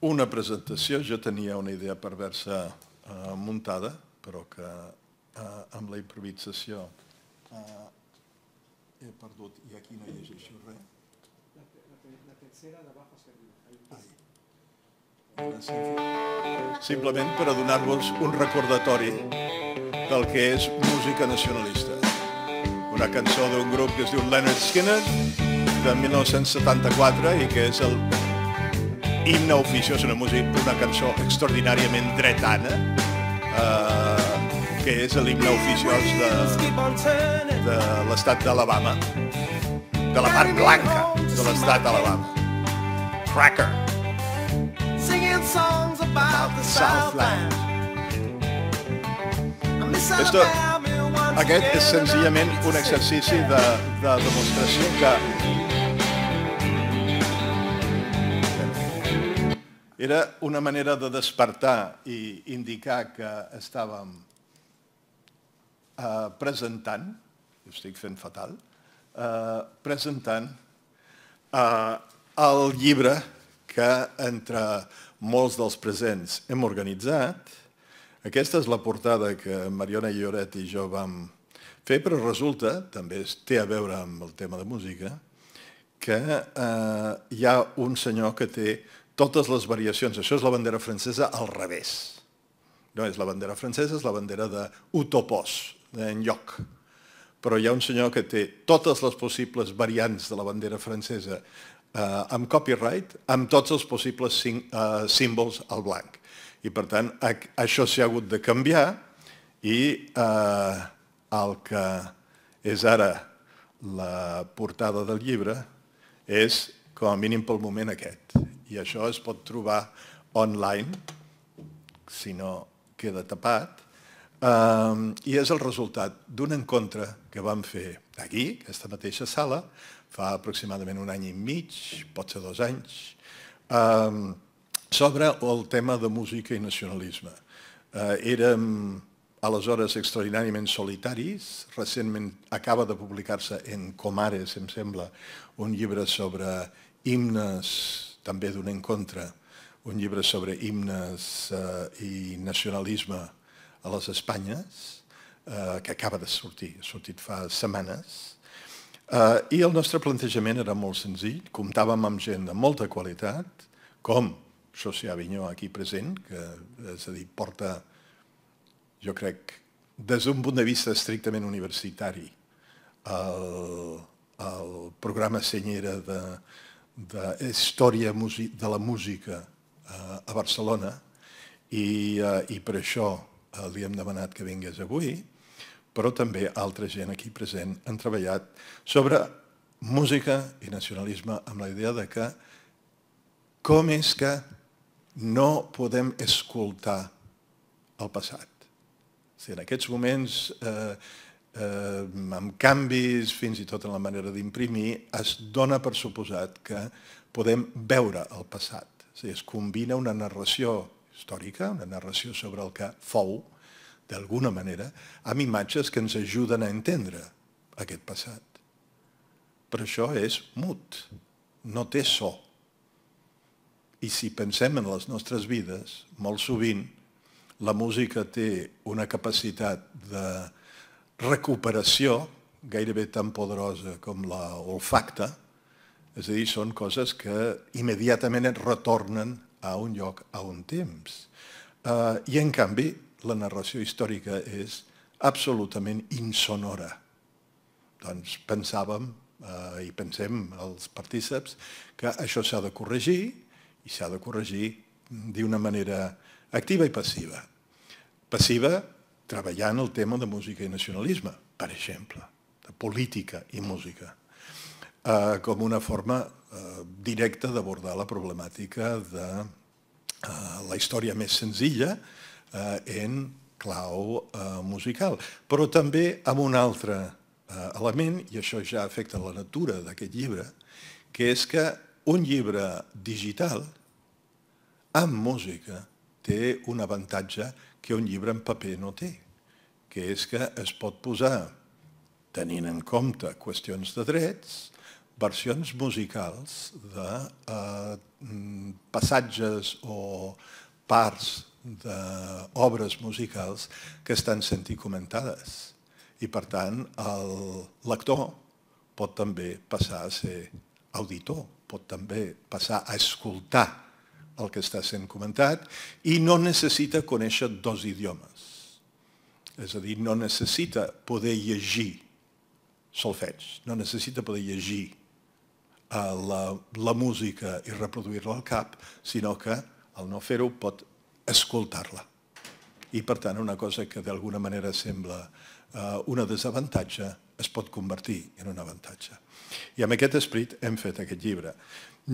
una presentació. Jo tenia una idea perversa eh, muntada, però que eh, amb la improvisació eh, he perdut i aquí no això res. La, la, la tercera de bajo servida. Simplement per a donar-vos un recordatori del que és música nacionalista. Una cançó d'un grup que es diu Leonard Skinner, de 1974, i que és el himne ofició és una, música, una cançó extraordinàriament dretana, eh, que és l'himne oficiós de, de l'estat d'Alabama, de la part blanca de l'estat d'Alabama. Cracker. Singing songs about the Southland. Esto, aquest és senzillament un exercici de, de demostració que Era una manera de despertar i indicar que estàvem eh, presentant, ho estic fent fatal, eh, presentant eh, el llibre que entre molts dels presents hem organitzat. Aquesta és la portada que Mariona Lloret i jo vam fer, però resulta, també té a veure amb el tema de música, que eh, hi ha un senyor que té totes les variacions. Això és la bandera francesa al revés. No és la bandera francesa, és la bandera d'utopos, en lloc. Però hi ha un senyor que té totes les possibles variants de la bandera francesa eh, amb copyright, amb tots els possibles eh, símbols al blanc. I per tant, això s'hi ha hagut de canviar i eh, el que és ara la portada del llibre és, com a mínim pel moment, aquest i això es pot trobar online, si no queda tapat, ehm, i és el resultat d'un encontre que vam fer aquí, aquesta mateixa sala, fa aproximadament un any i mig, potser dos anys, ehm, sobre el tema de música i nacionalisme. Eh, érem aleshores extraordinàriament solitaris. Recentment acaba de publicar-se en Comares, em sembla, un llibre sobre himnes també d'un encontre, un llibre sobre himnes eh, i nacionalisme a les Espanyes, eh, que acaba de sortir, ha sortit fa setmanes, eh, i el nostre plantejament era molt senzill, comptàvem amb gent de molta qualitat, com Socià Vinyó, aquí present, que és a dir, porta, jo crec, des d'un punt de vista estrictament universitari, el, programa Senyera de, de eh, història de la música eh, a Barcelona i, eh, i per això li hem demanat que vingués avui, però també altra gent aquí present han treballat sobre música i nacionalisme amb la idea de que com és que no podem escoltar el passat. en aquests moments eh, eh, amb canvis, fins i tot en la manera d'imprimir, es dona per suposat que podem veure el passat. És dir, es combina una narració històrica, una narració sobre el que fou, d'alguna manera, amb imatges que ens ajuden a entendre aquest passat. Però això és mut, no té so. I si pensem en les nostres vides, molt sovint la música té una capacitat de recuperació gairebé tan poderosa com l'olfacte, és a dir, són coses que immediatament et retornen a un lloc, a un temps. Eh, I en canvi, la narració històrica és absolutament insonora. Doncs pensàvem, eh, i pensem els partíceps, que això s'ha de corregir, i s'ha de corregir d'una manera activa i passiva. Passiva treballant el tema de música i nacionalisme, per exemple, de política i música, eh, com una forma eh, directa d'abordar la problemàtica de eh, la història més senzilla eh, en clau eh, musical, però també amb un altre eh, element, i això ja afecta la natura d'aquest llibre, que és que un llibre digital amb música té un avantatge important que un llibre en paper no té, que és que es pot posar, tenint en compte qüestions de drets, versions musicals de eh, mm, passatges o parts d'obres musicals que estan sent comentades. I, per tant, el lector pot també passar a ser auditor, pot també passar a escoltar el que està sent comentat, i no necessita conèixer dos idiomes. És a dir, no necessita poder llegir solfeig, no necessita poder llegir eh, la, la música i reproduir-la al cap, sinó que al no fer-ho pot escoltar-la. I per tant, una cosa que d'alguna manera sembla eh, una desavantatge es pot convertir en un avantatge. I amb aquest esperit hem fet aquest llibre.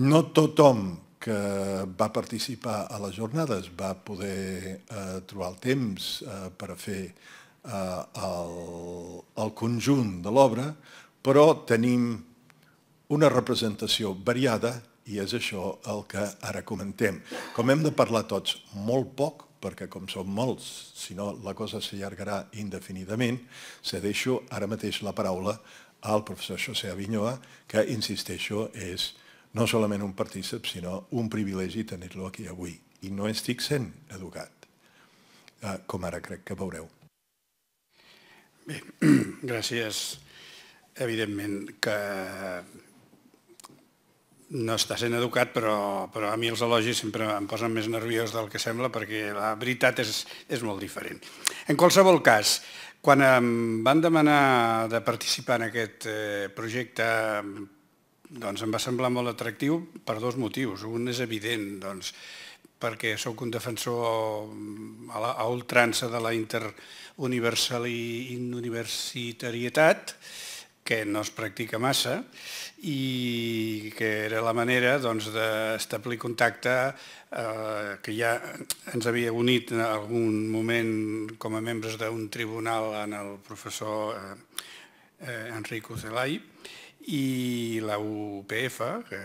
No tothom que va participar a les jornades, va poder eh, trobar el temps eh, per a fer eh, el, el conjunt de l'obra, però tenim una representació variada i és això el que ara comentem. Com hem de parlar tots molt poc, perquè com som molts, si no la cosa s'allargarà indefinidament, se deixo ara mateix la paraula al professor José Avinyoa, que, insisteixo, és no solament un partícip, sinó un privilegi tenir-lo aquí avui. I no estic sent educat, eh, com ara crec que veureu. Bé, gràcies. Evidentment que no està sent educat, però, però a mi els elogis sempre em posen més nerviós del que sembla perquè la veritat és, és molt diferent. En qualsevol cas, quan em van demanar de participar en aquest eh, projecte doncs em va semblar molt atractiu per dos motius. Un és evident, doncs, perquè sóc un defensor mm, a, la, ultrança de la i inuniversitarietat, que no es practica massa i que era la manera doncs, d'establir doncs, contacte eh, que ja ens havia unit en algun moment com a membres d'un tribunal en el professor eh, eh Enric Enrico i la UPF, que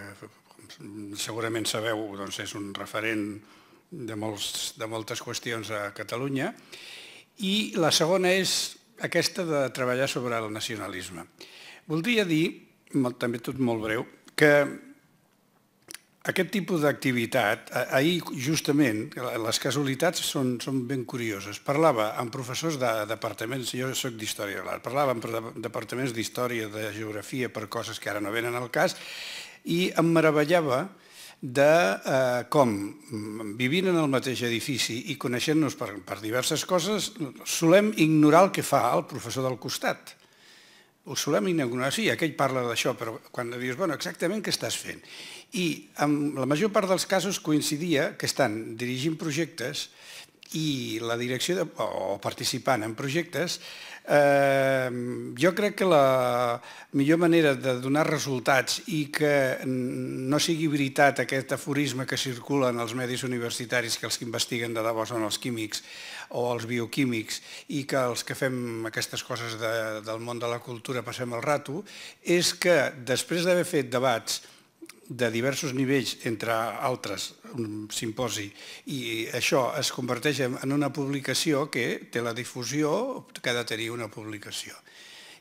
segurament sabeu doncs és un referent de, molts, de moltes qüestions a Catalunya, i la segona és aquesta de treballar sobre el nacionalisme. Voldria dir, també tot molt breu, que aquest tipus d'activitat, ahir justament, les casualitats són, són ben curioses. Parlava amb professors de departaments, jo sóc d'història de l'art, parlava amb departaments d'història, de geografia, per coses que ara no venen al cas, i em meravellava de eh, com, mm, vivint en el mateix edifici i coneixent-nos per, per diverses coses, solem ignorar el que fa el professor del costat ho solem inaugurar, sí, aquell parla d'això, però quan dius, bueno, exactament què estàs fent? I en la major part dels casos coincidia que estan dirigint projectes i la direcció de, o participant en projectes, eh, jo crec que la millor manera de donar resultats i que no sigui veritat aquest aforisme que circula en els medis universitaris que els que investiguen de debò són els químics, o els bioquímics i que els que fem aquestes coses de, del món de la cultura passem el rato, és que després d'haver fet debats de diversos nivells, entre altres, un simposi, i això es converteix en una publicació que té la difusió que ha de tenir una publicació.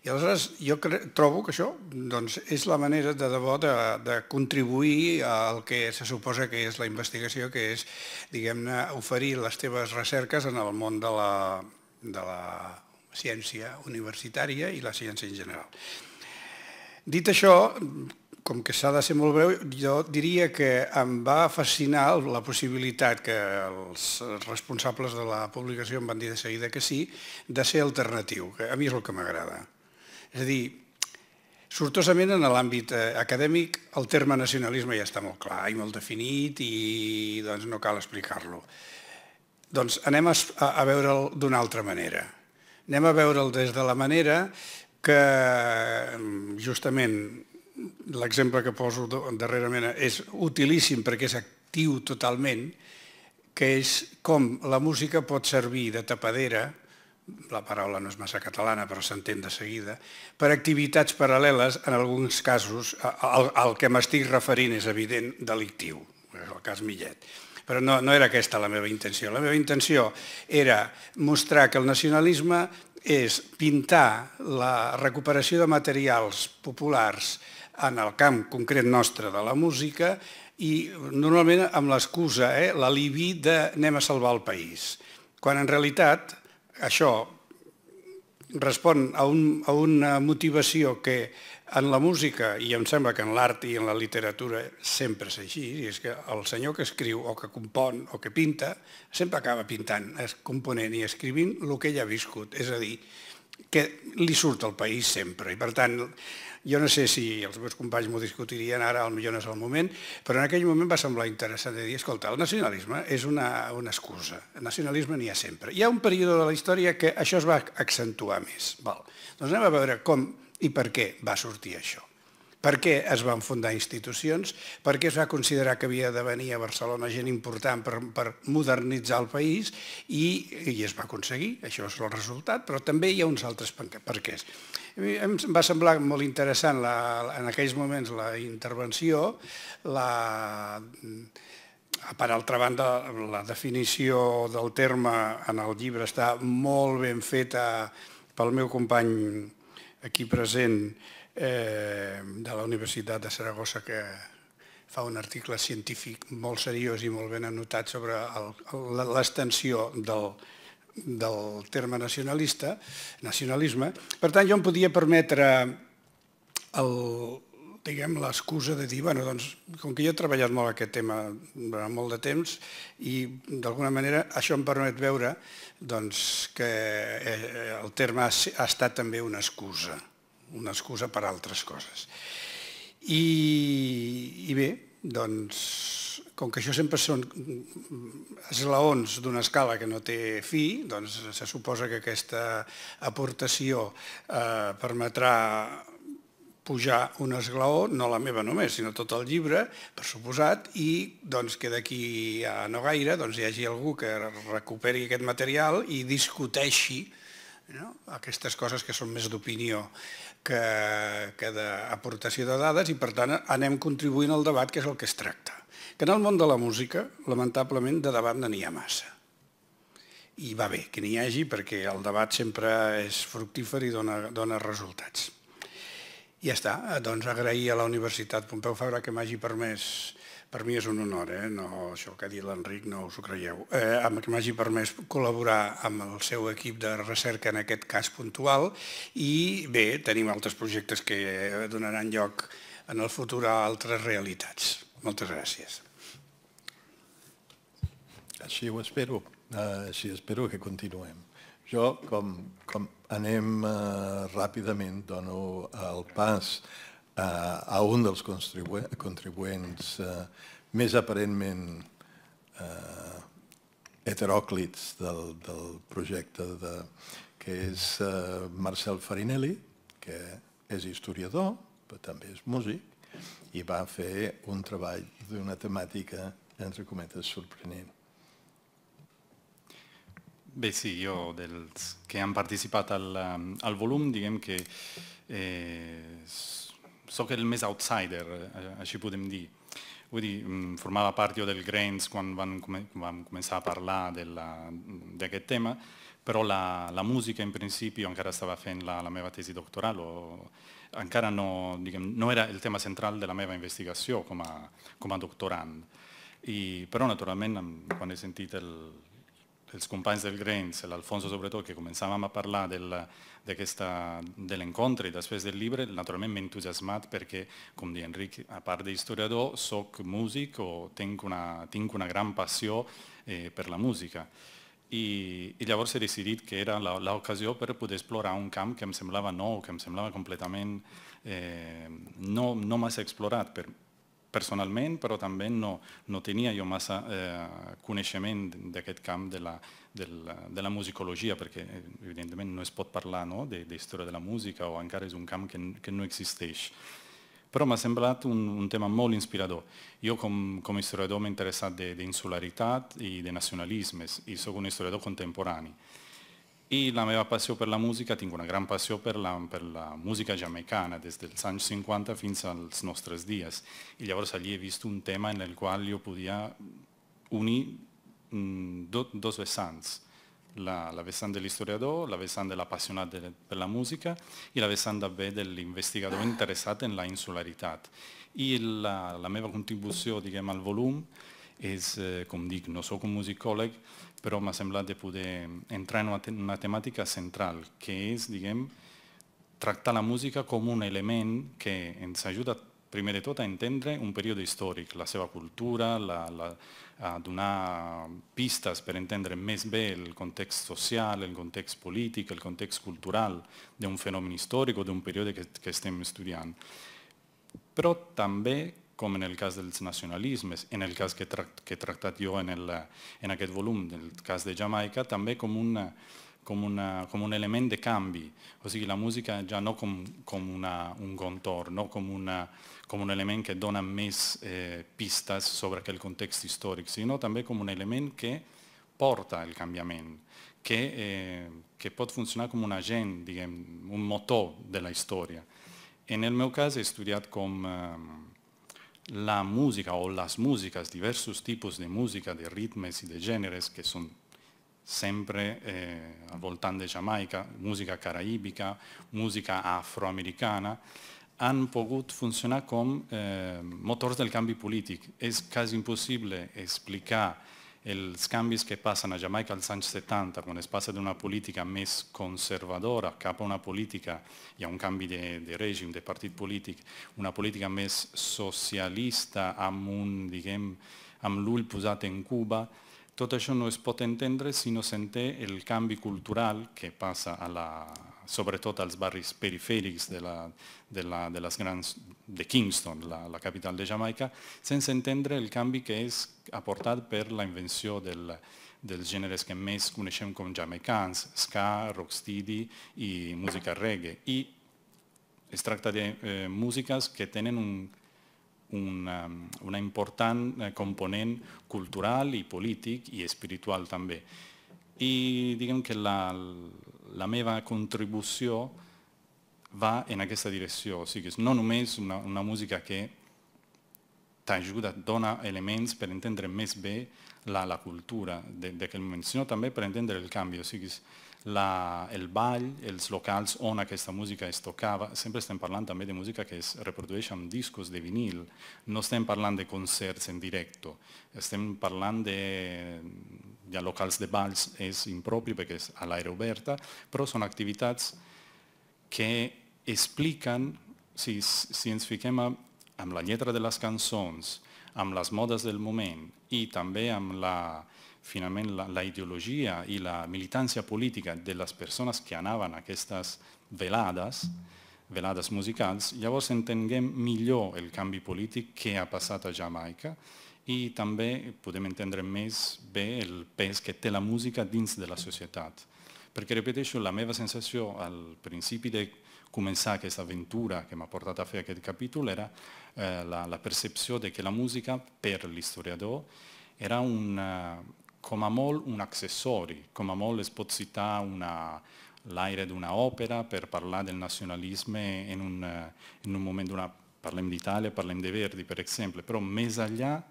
I aleshores jo trobo que això doncs, és la manera de debò de, de contribuir al que se suposa que és la investigació, que és diguem-ne oferir les teves recerques en el món de la, de la ciència universitària i la ciència en general. Dit això, com que s'ha de ser molt breu, jo diria que em va fascinar la possibilitat que els responsables de la publicació em van dir de seguida que sí, de ser alternatiu, que a mi és el que m'agrada. És a dir, sortosament en l'àmbit eh, acadèmic el terme nacionalisme ja està molt clar i molt definit i doncs no cal explicar-lo. Doncs anem a, a veure'l d'una altra manera. Anem a veure'l des de la manera que mm, justament l'exemple que poso darrerament és utilíssim perquè és actiu totalment, que és com la música pot servir de tapadera la paraula no és massa catalana, però s'entén de seguida, per activitats paral·leles, en alguns casos, el, que m'estic referint és evident delictiu, és el cas Millet. Però no, no era aquesta la meva intenció. La meva intenció era mostrar que el nacionalisme és pintar la recuperació de materials populars en el camp concret nostre de la música i normalment amb l'excusa, eh, l'alibi de anem a salvar el país, quan en realitat això respon a, un, a una motivació que en la música, i em sembla que en l'art i en la literatura sempre és així, i és que el senyor que escriu o que compon o que pinta sempre acaba pintant, es component i escrivint el que ell ha viscut, és a dir, que li surt al país sempre. I per tant, jo no sé si els meus companys m'ho discutirien ara, potser no és el moment, però en aquell moment va semblar interessant de dir, escolta, el nacionalisme és una, una excusa, el nacionalisme n'hi ha sempre. Hi ha un període de la història que això es va accentuar més. Val. Doncs anem a veure com i per què va sortir això. Per què es van fundar institucions? Per què es va considerar que havia de venir a Barcelona gent important per, per modernitzar el país? I, I es va aconseguir, això és el resultat, però també hi ha uns altres perquès. Em va semblar molt interessant la, en aquells moments la intervenció, la, per altra banda, la definició del terme en el llibre està molt ben feta pel meu company aquí present, eh, de la Universitat de Saragossa que fa un article científic molt seriós i molt ben anotat sobre l'extensió del, del terme nacionalista, nacionalisme. Per tant, jo em podia permetre el, diguem, l'excusa de dir, bueno, doncs, com que jo he treballat molt aquest tema durant molt de temps i d'alguna manera això em permet veure doncs, que eh, el terme ha estat també una excusa una excusa per a altres coses. I, i bé, doncs, com que això sempre són esglaons d'una escala que no té fi, doncs se suposa que aquesta aportació eh, permetrà pujar un esglaó, no la meva només, sinó tot el llibre, per suposat, i doncs, que d'aquí a no gaire doncs, hi hagi algú que recuperi aquest material i discuteixi no? aquestes coses que són més d'opinió que, que d'aportació de dades i, per tant, anem contribuint al debat, que és el que es tracta. Que en el món de la música, lamentablement, de debat n'hi ha massa. I va bé que n'hi hagi perquè el debat sempre és fructífer i dona, dona resultats. I ja està, doncs agrair a la Universitat Pompeu Fabra que m'hagi permès per mi és un honor, eh? no, això que ha dit l'Enric no us ho creieu, eh, que m'hagi permès col·laborar amb el seu equip de recerca en aquest cas puntual i bé, tenim altres projectes que donaran lloc en el futur a altres realitats. Moltes gràcies. Així ho espero, eh, així espero que continuem. Jo, com, com anem eh, ràpidament, dono el pas a Eh, a un dels contribuents eh, més aparentment eh, heteròclits del, del projecte, de, que és Marcel Farinelli, que és historiador, però també és músic, i va fer un treball d'una temàtica, entre cometes, sorprenent. Bé, sí, jo, dels que han participat al, al volum, diguem que eh, soccer més outsider, eh, així podem dir. Vull dir, mm, formava part jo del Grains quan vam, vam començar a parlar d'aquest tema, però la, la música en principi, jo encara estava fent la, la meva tesi doctoral, o, encara no, diguem, no era el tema central de la meva investigació com a, com però naturalment, quan he sentit el, els companys del Grains, l'Alfonso sobretot, que començàvem a parlar del, de l'encontre després del llibre, naturalment m'he entusiasmat perquè, com diu Enric, a part d'historiador, soc músic o tinc una, tinc una gran passió eh, per la música. I, i llavors he decidit que era l'ocasió per poder explorar un camp que em semblava nou, que em semblava completament eh, no, no massa explorat per, personalment, però també no, no tenia jo massa eh, coneixement d'aquest camp de la, de, la, de la musicologia, perquè evidentment no es pot parlar no, d'història de, de la música o encara és un camp que, que no existeix. Però m'ha semblat un, un tema molt inspirador. Jo com, com a historiador m'he interessat d'insularitat i de nacionalismes i sóc un historiador contemporani i la meva passió per la música, tinc una gran passió per la, per la música jamaicana, des dels anys 50 fins als nostres dies. I llavors allí he vist un tema en el qual jo podia unir mm, do, dos vessants, la, la vessant de l'historiador, la vessant de l'apassionat per la música i la vessant també de l'investigador interessat en la insularitat. I la, la meva contribució, diguem, al volum és, eh, com dic, no sóc un musicòleg, però m'ha semblat de poder entrar en una, temàtica central, que és, diguem, tractar la música com un element que ens ajuda primer de tot a entendre un període històric, la seva cultura, la, la, a donar pistes per entendre més bé el context social, el context polític, el context cultural d'un fenomen històric o d'un període que, que estem estudiant. Però també com en el cas dels nacionalismes, en el cas que, que he tractat jo en, el, en aquest volum, en el cas de Jamaica, també com una, com, una, com un element de canvi, o sigui, la música ja no com, com una, un contorn, no com, una, com un element que dona més eh, pistes sobre aquell context històric, sinó també com un element que porta el canviament, que, eh, que pot funcionar com un agent, diguem, un motor de la història. En el meu cas he estudiat com, eh, la música o las músicas, diversos tipos de música, de ritmos y de géneros que son sempre eh, voltando Jamaica, música caraíbica, música afroamericana, han pogut funcionar com eh, motors del cambio polític. És quasi impossible explicar els canvis que passen a Jamaica als anys 70, quan es passa d'una una més conservadora cap a una política, hi ha un canvi de, de règim, de partit polític, una política més socialista amb, un, diguem, amb l'ull posat en Cuba, tot això no es pot entendre si no s'entén el canvi cultural que passa a la, sobretot als barris perifèrics de, la, de, la, de les grans de Kingston, la, la capital de Jamaica, sense entendre el canvi que és aportat per la invenció del, dels gèneres que més coneixem com jamaicans, ska, rocksteady i música reggae. I es tracta de eh, músiques que tenen un, un um, una important eh, component cultural i polític i espiritual també. I diguem que la, la meva contribució va en aquesta direcció, o sigui, no només una, una música que t'ajuda, dona elements per entendre més bé la, la cultura d'aquell moment, sinó també per entendre el canvi, o sigui, la, el ball, els locals on aquesta música es tocava, sempre estem parlant també de música que es reprodueix amb discos de vinil, no estem parlant de concerts en directe, estem parlant de, de locals de balls, és impropri perquè és a l'aire oberta, però són activitats que expliquen, si, si ens fiquem amb la lletra de les cançons, amb les modes del moment i també amb la, finalment la, la ideologia i la militància política de les persones que anaven a aquestes velades, velades musicals, llavors entenguem millor el canvi polític que ha passat a Jamaica i també podem entendre més bé el pes que té la música dins de la societat. Perquè, repeteixo, la meva sensació al principi de començar aquesta aventura que m'ha portat a fer aquest capítol era eh, la, la percepció de que la música, per l'historiador, era una, come mol un accessorio, come mol esposita l'aria di un'opera per parlare del nazionalismo in un, in un momento, una, parliamo d'Italia, parliamo di Verdi per esempio, però mesaglià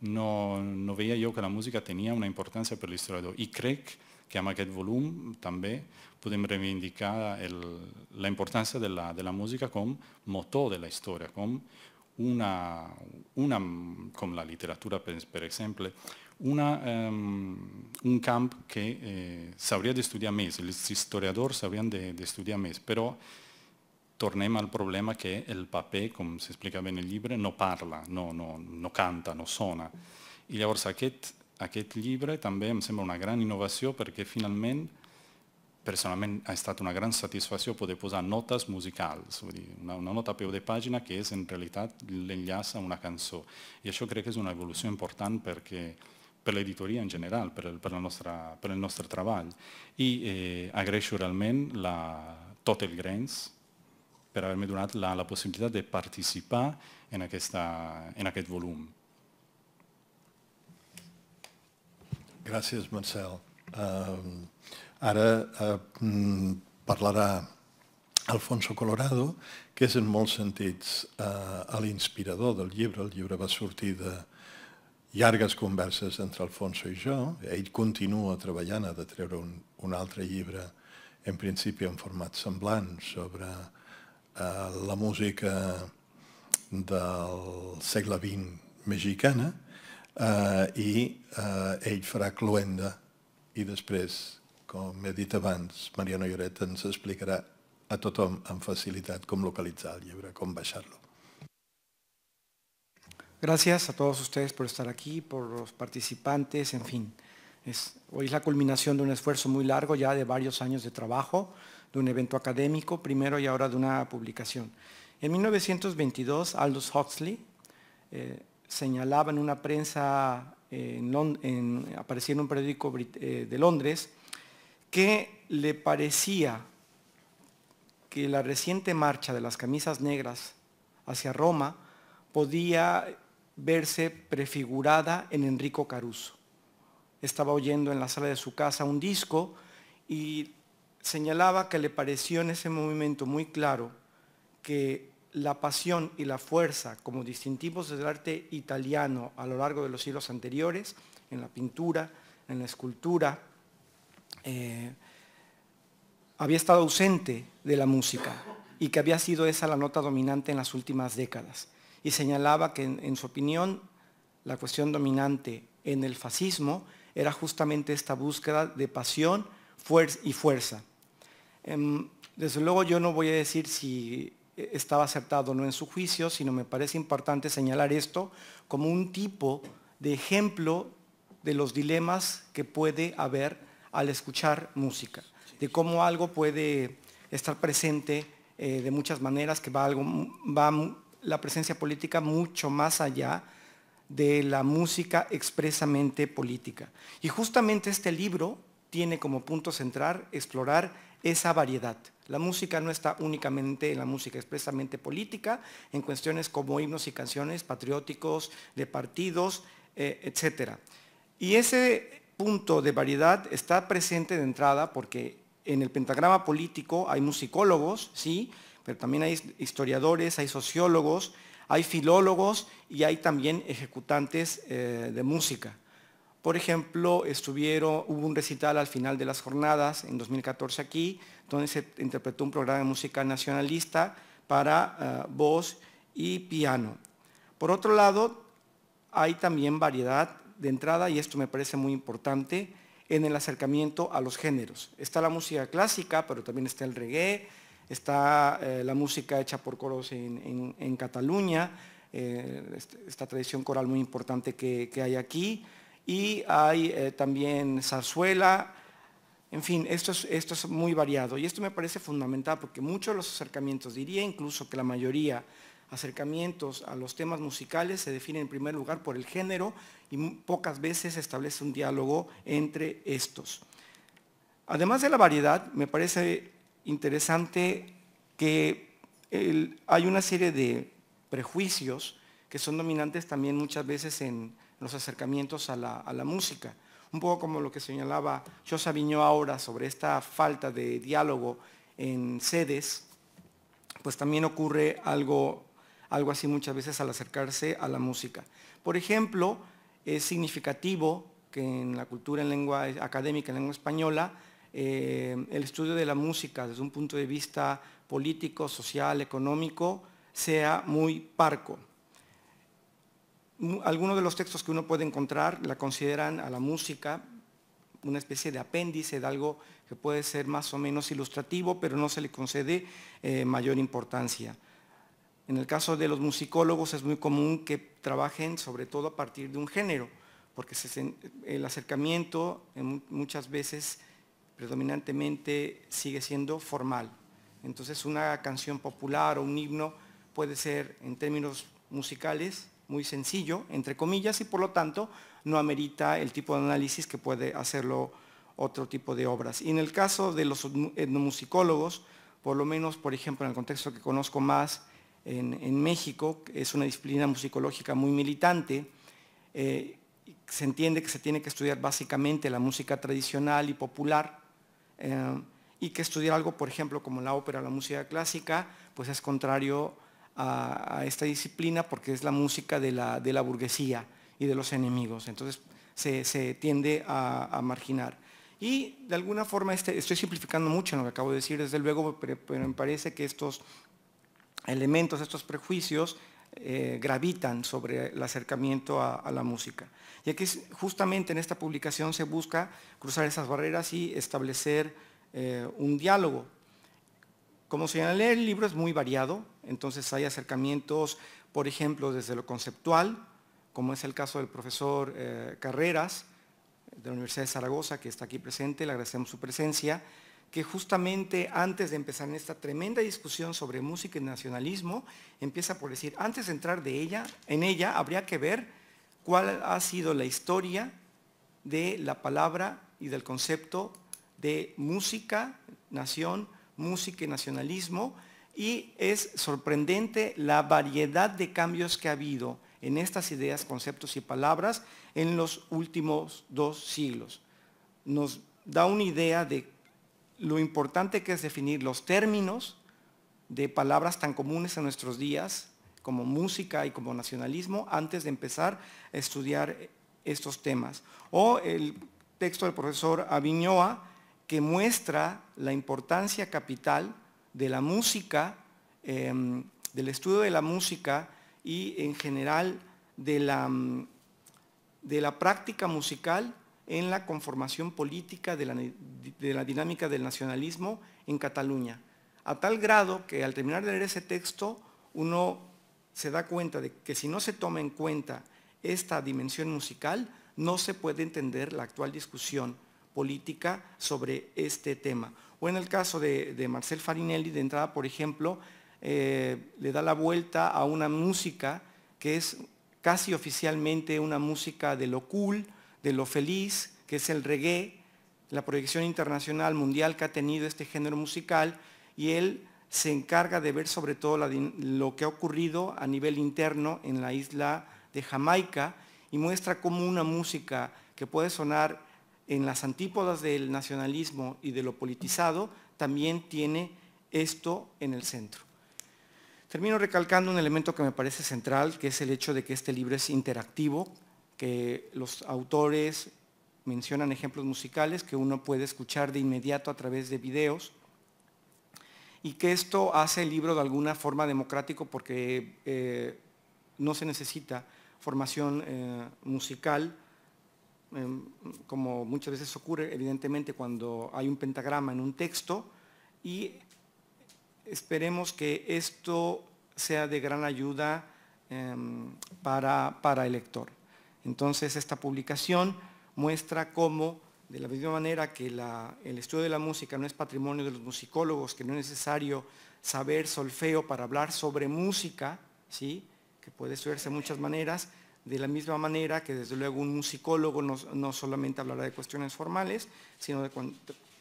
non no veia io che la musica tenia una importanza per l'istoriador. I crec, che ama aquest Volume anche podem reivindicar l'importanza della, importància de la, de la música com la història, una, una, com la literatura, per, per exemple, una, um, un camp que eh, s'hauria d'estudiar més, els historiadors s'haurien d'estudiar de, més, però tornem al problema que el paper, com s'explica bé nel llibre, no parla, no, no, no canta, no sona. I llavors aquest, aquest llibre també em sembla una gran innovació perquè finalment, personalment ha estat una gran satisfacció poder posar notes musicals, vull dir, una, una nota a peu de pàgina que és en realitat l'enllaç a una cançó. I això crec que és una evolució important perquè per l'editoria en general, per el, per la nostre, per el nostre treball. I eh, agraeixo realment la, Total el per haver-me donat la, la possibilitat de participar en, aquesta, en aquest volum. Gràcies, Marcel. Uh, ara uh, parlarà Alfonso Colorado, que és en molts sentits uh, l'inspirador del llibre. El llibre va sortir de, llargues converses entre Alfonso i jo. Ell continua treballant, ha de treure un, un altre llibre, en principi en format semblant, sobre eh, la música del segle XX mexicana, eh, i eh, ell farà Cluenda, i després, com he dit abans, Mariano Lloret ens explicarà a tothom amb facilitat com localitzar el llibre, com baixar-lo. Gracias a todos ustedes por estar aquí, por los participantes, en fin. Es, hoy es la culminación de un esfuerzo muy largo ya de varios años de trabajo, de un evento académico primero y ahora de una publicación. En 1922, Aldous Huxley eh, señalaba en una prensa, eh, en aparecía en un periódico eh, de Londres, que le parecía que la reciente marcha de las camisas negras hacia Roma podía verse prefigurada en Enrico Caruso. Estaba oyendo en la sala de su casa un disco y señalaba que le pareció en ese momento muy claro que la pasión y la fuerza como distintivos del arte italiano a lo largo de los siglos anteriores, en la pintura, en la escultura, eh, había estado ausente de la música y que había sido esa la nota dominante en las últimas décadas y señalaba que en, su opinión la cuestión dominante en el fascismo era justamente esta búsqueda de pasión y fuerza. Em, desde luego yo no voy a decir si estaba acertado o no en su juicio, sino me parece importante señalar esto como un tipo de ejemplo de los dilemas que puede haber al escuchar música, de cómo algo puede estar presente eh, de muchas maneras, que va, algo, va la presencia política mucho más allá de la música expresamente política. Y justamente este libro tiene como punto central explorar esa variedad. La música no está únicamente en la música expresamente política, en cuestiones como himnos y canciones patrióticos, de partidos, eh, etcétera etc. Y ese punto de variedad está presente de entrada porque en el pentagrama político hay musicólogos, ¿sí? pero también hay historiadores, hay sociólogos, hay filólogos y hay también ejecutantes eh, de música. Por ejemplo, estuvieron, hubo un recital al final de las jornadas en 2014 aquí, donde se interpretó un programa de música nacionalista para eh, voz y piano. Por otro lado, hay también variedad de entrada, y esto me parece muy importante, en el acercamiento a los géneros. Está la música clásica, pero también está el reggae, está eh, la música hecha por coros en, Cataluña, eh, este, esta tradición coral muy importante que, hay aquí, y hay eh, también zarzuela, en fin, esto esto es muy variado y esto me parece fundamental porque muchos de los acercamientos, diría incluso que la mayoría, acercamientos a los temas musicales se definen en primer lugar por el género y pocas veces se establece un diálogo entre estos. Además de la variedad, me parece interesante que hay una serie de prejuicios que son dominantes también muchas veces en los acercamientos a la, música. Un poco como lo que señalaba José Viñó ahora sobre esta falta de diálogo en sedes, pues también ocurre algo, algo así muchas veces al acercarse a la música. Por ejemplo, es significativo que en la cultura en lengua académica, en lengua española, eh, el estudio de la música desde un punto de vista político, social, económico, sea muy parco. Algunos de los textos que uno puede encontrar la consideran a la música una especie de apéndice de algo que puede ser más o menos ilustrativo, pero no se le concede eh, mayor importancia. En el caso de los musicólogos es muy común que trabajen sobre todo a partir de un género, porque el acercamiento muchas veces predominantemente sigue siendo formal. Entonces una canción popular o un himno puede ser en términos musicales muy sencillo, entre comillas, y por lo tanto no amerita el tipo de análisis que puede hacerlo otro tipo de obras. Y en el caso de los etnomusicólogos, por lo menos, por ejemplo, en el contexto que conozco más en, México, es una disciplina musicológica muy militante, eh, se entiende que se tiene que estudiar básicamente la música tradicional y popular, eh, y que estudiar algo, por ejemplo, como la ópera, la música clásica, pues es contrario a, esta disciplina porque es la música de la, burguesía y de los enemigos. Entonces se, tiende a, marginar. Y de alguna forma, este, estoy simplificando mucho lo que acabo de decir, desde luego, pero me parece que estos elementos, estos prejuicios, eh, gravitan sobre el acercamiento a, la música. Y aquí justamente en esta publicación se busca cruzar esas barreras y establecer eh, un diálogo. Como señalé, el libro es muy variado, entonces hay acercamientos, por ejemplo, desde lo conceptual, como es el caso del profesor eh, Carreras, de la Universidad de Zaragoza, que está aquí presente, le agradecemos su presencia, que justamente antes de empezar en esta tremenda discusión sobre música y nacionalismo, empieza por decir, antes de entrar de ella, en ella habría que ver cuál ha sido la historia de la palabra y del concepto de música, nación, música y nacionalismo, y es sorprendente la variedad de cambios que ha habido en estas ideas, conceptos y palabras en los últimos dos siglos. Nos da una idea de lo importante que es definir los términos de palabras tan comunes en nuestros días como música y como nacionalismo antes de empezar a estudiar estos temas. O el texto del profesor Aviñoa que muestra la importancia capital de la música, em, del estudio de la música y en general de la, de la práctica musical en la conformación política de la, dinámica del nacionalismo en Cataluña, a tal grado que al terminar de leer ese texto uno se da cuenta de que si no se toma en cuenta esta dimensión musical, no se puede entender la actual discusión política sobre este tema. O en el caso de, Marcel Farinelli, de entrada, por ejemplo, eh, le da la vuelta a una música que es casi oficialmente una música de lo cool, de lo feliz que es el reggae, la proyección internacional mundial que ha tenido este género musical y él se encarga de ver sobre todo lo que ha ocurrido a nivel interno en la isla de Jamaica y muestra cómo una música que puede sonar en las antípodas del nacionalismo y de lo politizado también tiene esto en el centro. Termino recalcando un elemento que me parece central, que es el hecho de que este libro es interactivo, que los autores mencionan ejemplos musicales que uno puede escuchar de inmediato a través de videos y que esto hace el libro de alguna forma democrático porque eh, no se necesita formación eh, musical, em, como muchas veces ocurre evidentemente cuando hay un pentagrama en un texto, y esperemos que esto sea de gran ayuda em, para, para el lector. Entonces, esta publicación muestra cómo, de la misma manera que el estudio de la música no es patrimonio de los musicólogos, que no es necesario saber solfeo para hablar sobre música, ¿sí? que puede estudiarse de muchas maneras, de la misma manera que desde luego un musicólogo no, solamente hablará de cuestiones formales, sino de,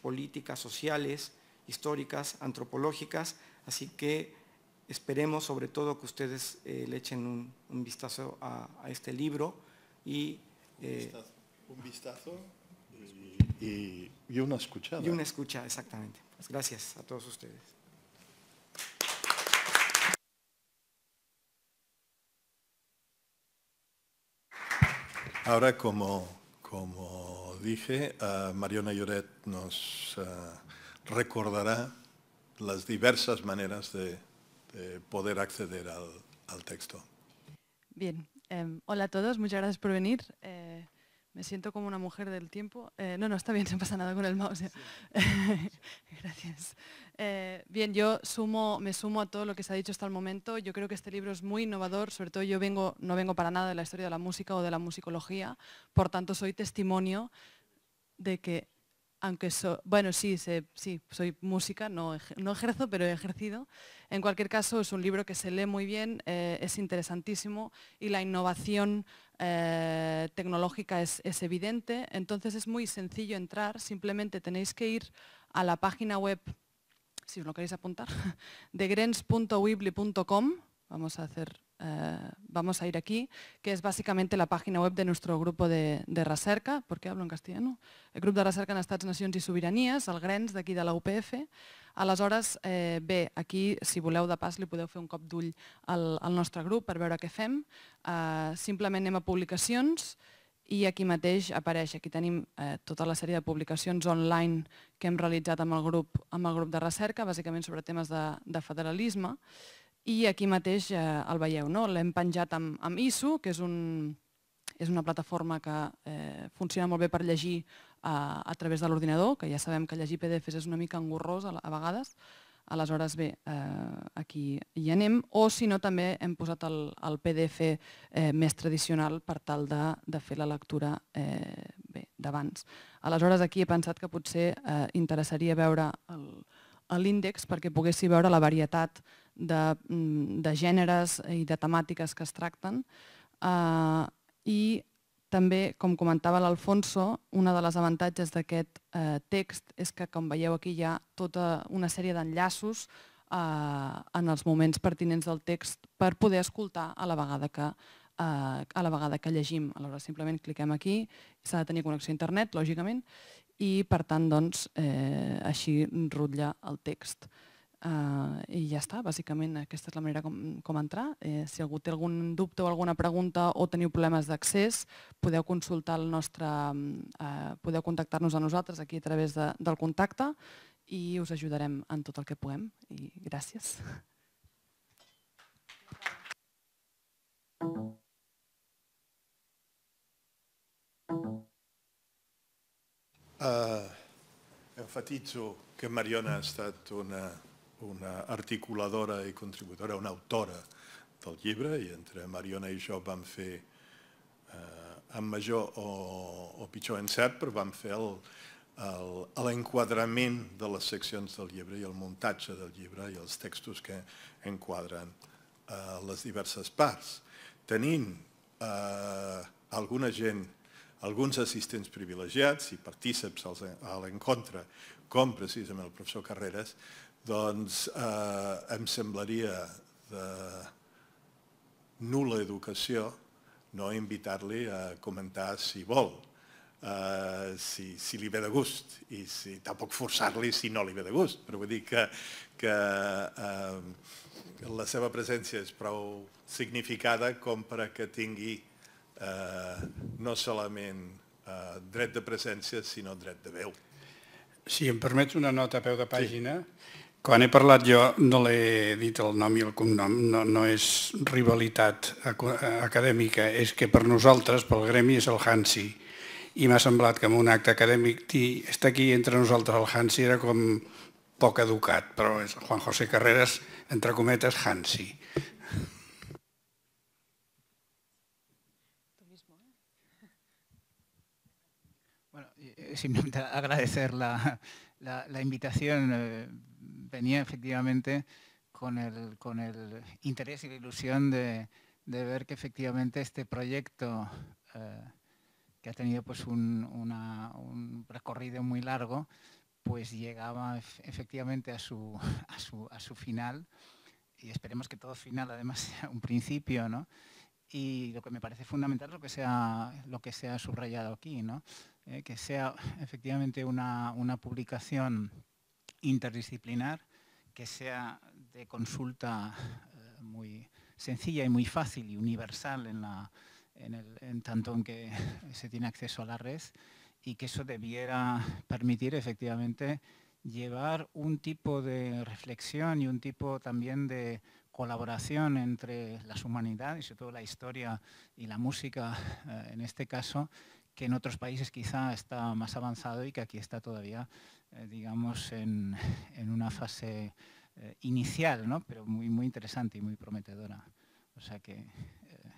políticas sociales, históricas, antropológicas, así que esperemos sobre todo que ustedes eh, le echen un, vistazo a este libro y... Eh, un vistazo, y, una escuchada. Y una escucha, exactamente. Pues gracias a todos ustedes. Ahora, como, como dije, Mariona Lloret nos eh, recordará las diversas maneras de, poder acceder al, al texto. Bien, Em, hola a todos, muchas gracias por venir. Eh, me siento como una mujer del tiempo. Eh, no, no, está bien, no pasa nada con el mouse. gracias. Eh, bien, yo me sumo a todo lo que se ha dicho hasta el momento. Yo creo que este libro es muy innovador, sobre todo yo vengo, no vengo para nada de la historia de la música o de la musicología, por tanto soy testimonio de que aunque bueno, sí, sí, soy música, no, ejerzo, pero he ejercido. En cualquier caso, es un libro que se lee muy bien, eh, es interesantísimo y la innovación eh, tecnológica es, evidente, entonces es muy sencillo entrar, simplemente tenéis que ir a la página web, si os lo queréis apuntar, de grens.wibley.com. vamos a hacer eh, vamos a ir aquí, que es básicamente la página web de nuestro grupo de, de recerca, ¿por qué hablo en castellano? El grup de recerca en Estats, Nacions i Sobiranies, el GRENS d'aquí de la UPF. Aleshores, eh, bé, aquí, si voleu de pas, li podeu fer un cop d'ull al, al nostre grup per veure què fem. Eh, simplement anem a publicacions i aquí mateix apareix, aquí tenim eh, tota la sèrie de publicacions online que hem realitzat amb el grup, amb el grup de recerca, bàsicament sobre temes de, de federalisme, i i aquí mateix eh, el veieu, no? l'hem penjat amb, amb ISO, que és, un, és una plataforma que eh, funciona molt bé per llegir eh, a través de l'ordinador, que ja sabem que llegir PDFs és una mica engorrós a, a vegades, aleshores bé, eh, aquí hi anem, o si no també hem posat el, el PDF eh, més tradicional per tal de, de fer la lectura eh, bé d'abans. Aleshores aquí he pensat que potser eh, interessaria veure el, eh, a l'índex perquè poguessi veure la varietat de, mm, de gèneres i de temàtiques que es tracten. Eh, I també, com comentava l'Alfonso, una de les avantatges d'aquest eh, text és que, com veieu aquí, hi ha tota una sèrie d'enllaços eh, en els moments pertinents del text per poder escoltar a la vegada que eh, a la vegada que llegim. Aleshores, simplement cliquem aquí, s'ha de tenir connexió a internet, lògicament, i per tant doncs, eh, així rutlla el text. Uh, I ja està, bàsicament aquesta és la manera com, com entrar. Eh, si algú té algun dubte o alguna pregunta o teniu problemes d'accés, podeu consultar el nostre, uh, podeu contactar-nos a nosaltres aquí a través de, del contacte i us ajudarem en tot el que puguem. I gràcies. Thank you. Eh, enfatitzo que Mariona ha estat una, una articuladora i contributora, una autora del llibre, i entre Mariona i jo vam fer, eh, amb major o, o pitjor encert, però vam fer l'enquadrament de les seccions del llibre i el muntatge del llibre i els textos que enquadren eh, les diverses parts. Tenint eh, alguna gent alguns assistents privilegiats i partíceps a l'encontre, com precisament el professor Carreras, doncs eh, em semblaria de nula educació no invitar-li a comentar si vol, eh, si, si li ve de gust, i si, tampoc forçar-li si no li ve de gust, però vull dir que, que eh, la seva presència és prou significada com per a que tingui eh, no solament eh, dret de presència, sinó dret de veu. Si em permets una nota a peu de pàgina, quan he parlat jo no l'he dit el nom i el cognom, no, no és rivalitat acadèmica, és que per nosaltres, pel gremi, és el Hansi. I m'ha semblat que en un acte acadèmic estar està aquí entre nosaltres el Hansi era com poc educat, però és Juan José Carreras, entre cometes, Hansi. simplemente agradecer la, invitación. Eh, venía efectivamente con el, con el interés y la ilusión de, ver que efectivamente este proyecto, eh, que ha tenido pues un, recorrido muy largo, pues llegaba efectivamente a su, a su, final y esperemos que todo final además sea un principio, ¿no? Y lo que me parece fundamental es lo que sea, lo que sea subrayado aquí, ¿no? Eh, que sea efectivamente una, publicación interdisciplinar, que sea de consulta eh, muy sencilla y muy fácil y universal en, tanto en que se tiene acceso a la red y que eso debiera permitir efectivamente llevar un tipo de reflexión y un tipo también de colaboración entre las humanidades, y sobre todo la historia y la música eh, en este caso, que en otros países quizá está más avanzado y que aquí está todavía, eh, digamos, en, una fase eh, inicial, ¿no? pero muy, muy interesante y muy prometedora. O sea que eh,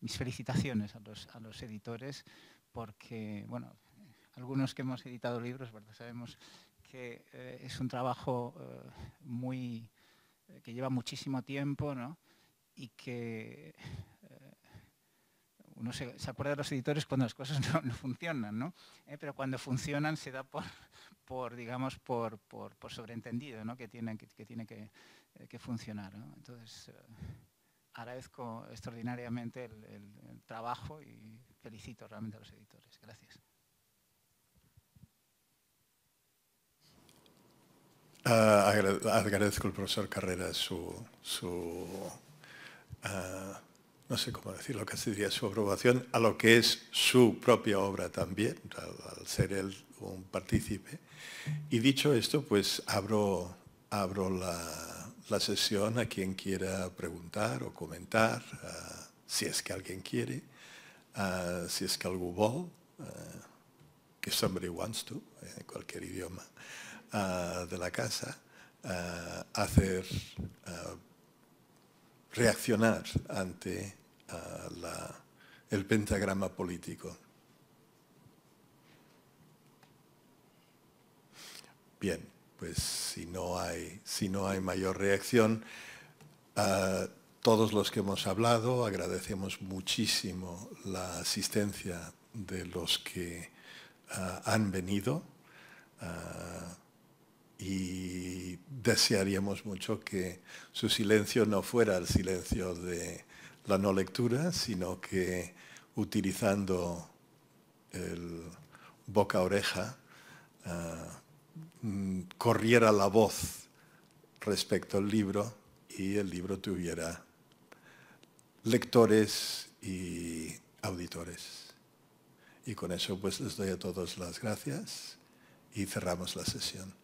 mis felicitaciones a los, editores porque, bueno, algunos que hemos editado libros, ¿verdad? Sabemos que es un trabajo muy, que lleva muchísimo tiempo, ¿no? Y que uno se, acuerda de los editores cuando las cosas no, funcionan, ¿no? Eh, pero cuando funcionan se da por, digamos, por, sobreentendido, Que tiene que, tiene eh, que, funcionar, Entonces, eh, agradezco extraordinariamente el, trabajo y felicito realmente a los editores. Gracias. Ah, agradezco al profesor Carrera su, ah, no sé cómo decirlo, casi diría su aprobación, a lo que es su propia obra también, al, ser él un partícipe. Y dicho esto, pues abro, abro la, sesión a quien quiera preguntar o comentar, si es que alguien quiere, si es que algo vol, que somebody wants to, en cualquier idioma, de la casa, hacer reaccionar ante el pentagrama político. Bien, pues si no hay, si no hay mayor reacción, a todos los que hemos hablado, agradecemos muchísimo la asistencia de los que han venido y desearíamos mucho que su silencio no fuera el silencio de la no lectura, sino que utilizando el boca-oreja eh, mm, corriera la voz respecto al libro y el libro tuviera lectores y auditores. Y con eso pues les doy a todos las gracias y cerramos la sesión.